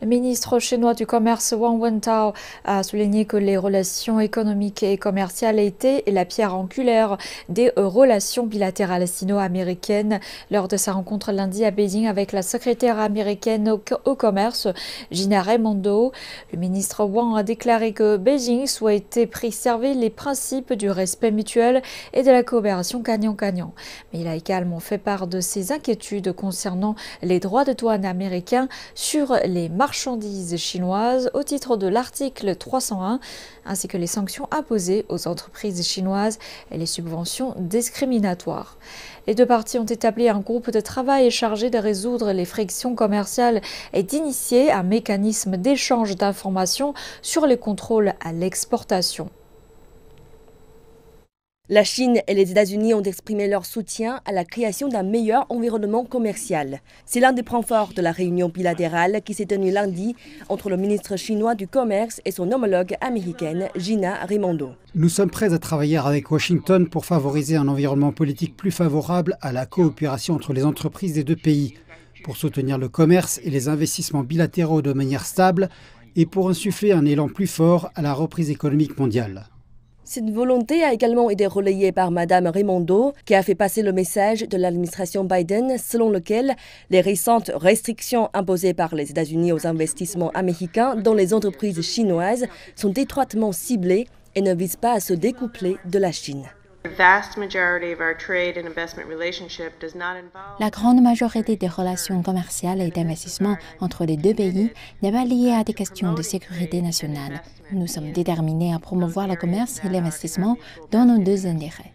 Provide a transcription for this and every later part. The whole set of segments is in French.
Le ministre chinois du Commerce Wang Wentao a souligné que les relations économiques et commerciales étaient la pierre angulaire des relations bilatérales sino-américaines lors de sa rencontre lundi à Beijing avec la secrétaire américaine au, commerce Gina Raimondo. Le ministre Wang a déclaré que Beijing souhaitait préserver les principes du respect mutuel et de la coopération gagnant-gagnant. Mais il a également fait part de ses inquiétudes concernant les droits de douane américains sur les marchés marchandises chinoises au titre de l'article 301, ainsi que les sanctions imposées aux entreprises chinoises et les subventions discriminatoires. Les deux parties ont établi un groupe de travail chargé de résoudre les frictions commerciales et d'initier un mécanisme d'échange d'informations sur les contrôles à l'exportation. La Chine et les États-Unis ont exprimé leur soutien à la création d'un meilleur environnement commercial. C'est l'un des points forts de la réunion bilatérale qui s'est tenue lundi entre le ministre chinois du Commerce et son homologue américaine Gina Raimondo. Nous sommes prêts à travailler avec Washington pour favoriser un environnement politique plus favorable à la coopération entre les entreprises des deux pays, pour soutenir le commerce et les investissements bilatéraux de manière stable et pour insuffler un élan plus fort à la reprise économique mondiale. Cette volonté a également été relayée par Madame Raimondo, qui a fait passer le message de l'administration Biden selon lequel les récentes restrictions imposées par les États-Unis aux investissements américains dans les entreprises chinoises sont étroitement ciblées et ne visent pas à se découpler de la Chine. La grande majorité des relations commerciales et d'investissement entre les deux pays n'est pas liée à des questions de sécurité nationale. Nous sommes déterminés à promouvoir le commerce et l'investissement dans nos deux intérêts.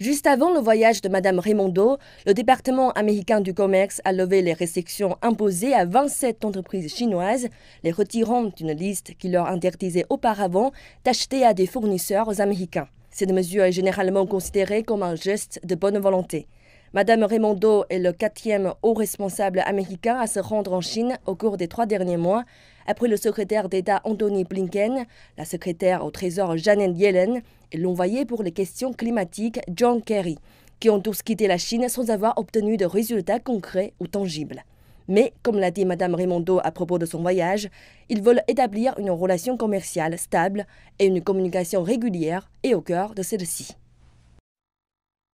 Juste avant le voyage de Mme Raimondo, le département américain du commerce a levé les restrictions imposées à 27 entreprises chinoises, les retirant d'une liste qui leur interdisait auparavant d'acheter à des fournisseurs américains. Cette mesure est généralement considérée comme un geste de bonne volonté. Madame Raimondo est le quatrième haut responsable américain à se rendre en Chine au cours des trois derniers mois, après le secrétaire d'État Anthony Blinken, la secrétaire au Trésor Janet Yellen et l'envoyé pour les questions climatiques John Kerry, qui ont tous quitté la Chine sans avoir obtenu de résultats concrets ou tangibles. Mais, comme l'a dit Mme Raimondo à propos de son voyage, ils veulent établir une relation commerciale stable et une communication régulière et au cœur de celle-ci.